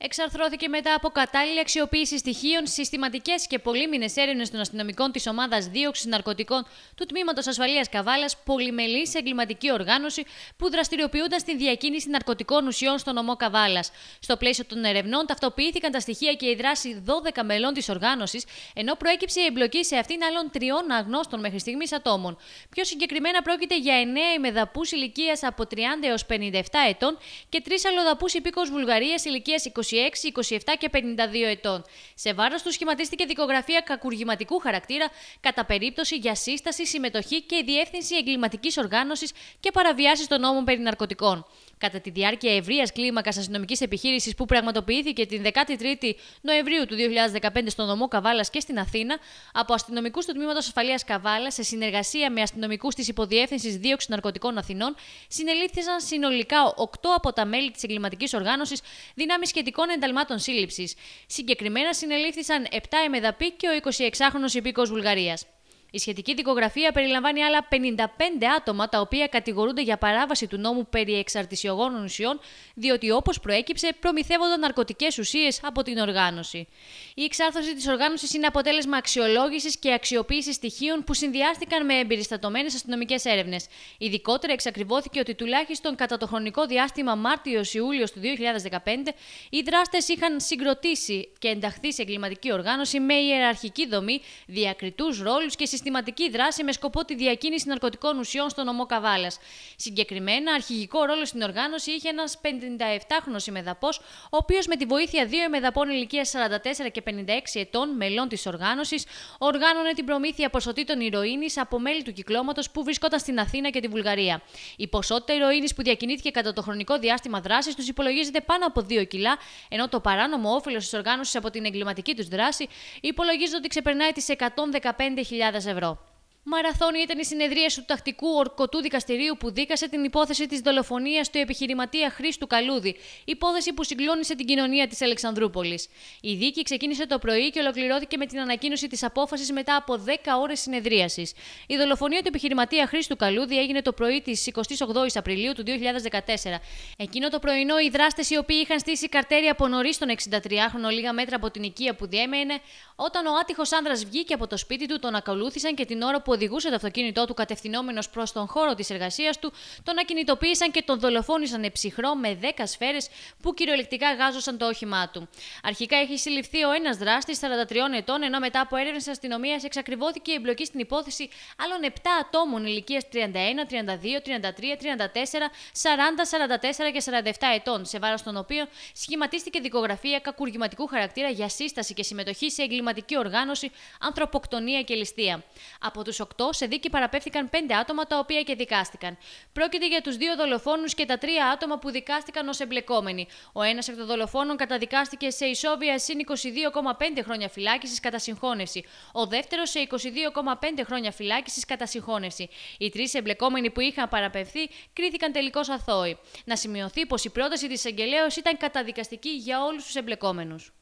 εξαρθρώθηκε μετά από κατάλληλη αξιοποίηση στοιχείων, συστηματικές και πολύμηνε έρευνες των αστυνομικών της ομάδας δίωξης ναρκωτικών του Τμήματος Ασφαλείας Καβάλας, πολυμελής εγκληματική οργάνωση που δραστηριοποιούνταν στη διακίνηση ναρκωτικών ουσιών στο νομό Καβάλας. Στο πλαίσιο των ερευνών, ταυτοποιήθηκαν τα στοιχεία και η δράση 12 μελών της οργάνωσης, ενώ προέκυψε η εμπλοκή σε αυτήν άλλων τριών αγνώστων μέχρι στιγμής ατόμων. Πιο συγκεκριμένα, πρόκειται για 9 ημεδαπούς ηλικίας από 30 έω 57 ετών και 3 αλλοδαπού υπήκο Βουλγαρίας ηλικίας 20 26, 27 και 52 ετών. Σε βάρος του σχηματίστηκε δικογραφία κακουργηματικού χαρακτήρα κατά περίπτωση για σύσταση, συμμετοχή και διεύθυνση εγκληματικής οργάνωσης και παραβιάσεις των νόμων περί ναρκωτικών. Κατά τη διάρκεια ευρείας κλίμακας αστυνομικής επιχείρησης που πραγματοποιήθηκε την 13η Νοεμβρίου του 2015 στον νομό Καβάλας και στην Αθήνα, από αστυνομικούς του Τμήματος Ασφαλείας Καβάλας, σε συνεργασία με αστυνομικούς της Υποδιεύθυνσης Δίωξης Ναρκωτικών Αθηνών, συνελήφθησαν συνολικά 8 από τα μέλη της εγκληματικής οργάνωσης, δυνάμεις ενταλμάτων σύλληψης. Συγκεκριμένα συνελήφθησαν 7 εμεδαπή και ο 26χρονο υπήκος Βουλγαρίας. Η σχετική δικογραφία περιλαμβάνει άλλα 55 άτομα τα οποία κατηγορούνται για παράβαση του νόμου περί εξαρτησιογόνων ουσιών, διότι όπως προέκυψε, προμηθεύονταν ναρκωτικές ουσίες από την οργάνωση. Η εξάρθρωση της οργάνωσης είναι αποτέλεσμα αξιολόγησης και αξιοποίησης στοιχείων που συνδυάστηκαν με εμπεριστατωμένες αστυνομικές έρευνες. Ειδικότερα εξακριβώθηκε ότι τουλάχιστον κατά το χρονικό διάστημα Μάρτιο-Ιούλιο του 2015, οι δράστες είχαν συγκροτήσει και ενταχθεί σε εγκληματική οργάνωση με ιεραρχική δομή, διακριτούς ρόλους και συστηματική δράση με σκοπό τη διακίνηση ναρκωτικών ουσιών στο νομό Καβάλας. Συγκεκριμένα, αρχηγικό ρόλο στην οργάνωση είχε ένας 57χρονο ημεδαπός, ο οποίος με τη βοήθεια δύο ημεδαπών ηλικίας 44 και 56 ετών, μελών της οργάνωσης, οργάνωνε την προμήθεια ποσοτήτων ηρωίνης από μέλη του κυκλώματος που βρισκόταν στην Αθήνα και τη Βουλγαρία. Η ποσότητα ηρωίνης που διακινήθηκε κατά το χρονικό διάστημα δράσης τους υπολογίζεται πάνω από 2 κιλά, ενώ το παράνομο όφελος της οργάνωσης από την εγκληματική τους δράση υπολογίζεται ότι ξεπερνάει τις 115.000 of it all. Μαραθώνιο ήταν η συνεδρίαση του τακτικού ορκωτού δικαστηρίου που δίκασε την υπόθεση της δολοφονίας του επιχειρηματία Χρήστου Καλούδη, υπόθεση που συγκλώνησε την κοινωνία της Αλεξανδρούπολης. Η δίκη ξεκίνησε το πρωί και ολοκληρώθηκε με την ανακοίνωση της απόφασης μετά από 10 ώρες συνεδρίασης. Η δολοφονία του επιχειρηματία Χρήστου Καλούδη έγινε το πρωί της 28η Απριλίου του 2014. Εκείνο το πρωινό, οι δράστες οι οποίοι είχαν στήσει καρτέρια από νωρίς τον 63χρονο, λίγα μέτρα από την οικία που διέμενε, όταν ο άτυχος άνδρας βγήκε από το σπίτι του, τον ακολούθησαν και την ώρα που οδηγούσε το αυτοκίνητό του κατευθυνόμενος προς τον χώρο της εργασίας του, τον ακινητοποίησαν και τον δολοφόνησαν ψυχρό με 10 σφαίρες που κυριολεκτικά γάζωσαν το όχημά του. Αρχικά έχει συλληφθεί ο ένας δράστης 43 ετών, ενώ μετά από έρευνες αστυνομίας εξακριβώθηκε η εμπλοκή στην υπόθεση άλλων 7 ατόμων ηλικίας 31, 32, 33, 34, 40, 44 και 47 ετών, σε βάρος των οποίων σχηματίστηκε δικογραφία κακουργηματικού χαρακτήρα για σύσταση και συμμετοχή σε εγκληματική οργάνωση, ανθρωποκτονία και ληστεία. Από τους σε δίκη παραπέφθηκαν πέντε άτομα τα οποία και δικάστηκαν. Πρόκειται για τους δύο δολοφόνους και τα τρία άτομα που δικάστηκαν ως εμπλεκόμενοι. Ο ένας εκ των δολοφόνων καταδικάστηκε σε ισόβια συν 22,5 χρόνια φυλάκισης κατά συγχώνευση. Ο δεύτερος σε 22,5 χρόνια φυλάκισης κατά συγχώνευση. Οι τρεις εμπλεκόμενοι που είχαν παραπευθεί κρίθηκαν τελικώς αθώοι. Να σημειωθεί πως η πρόταση της εισαγγελέα ήταν καταδικαστική για όλους τους εμπλεκόμενους.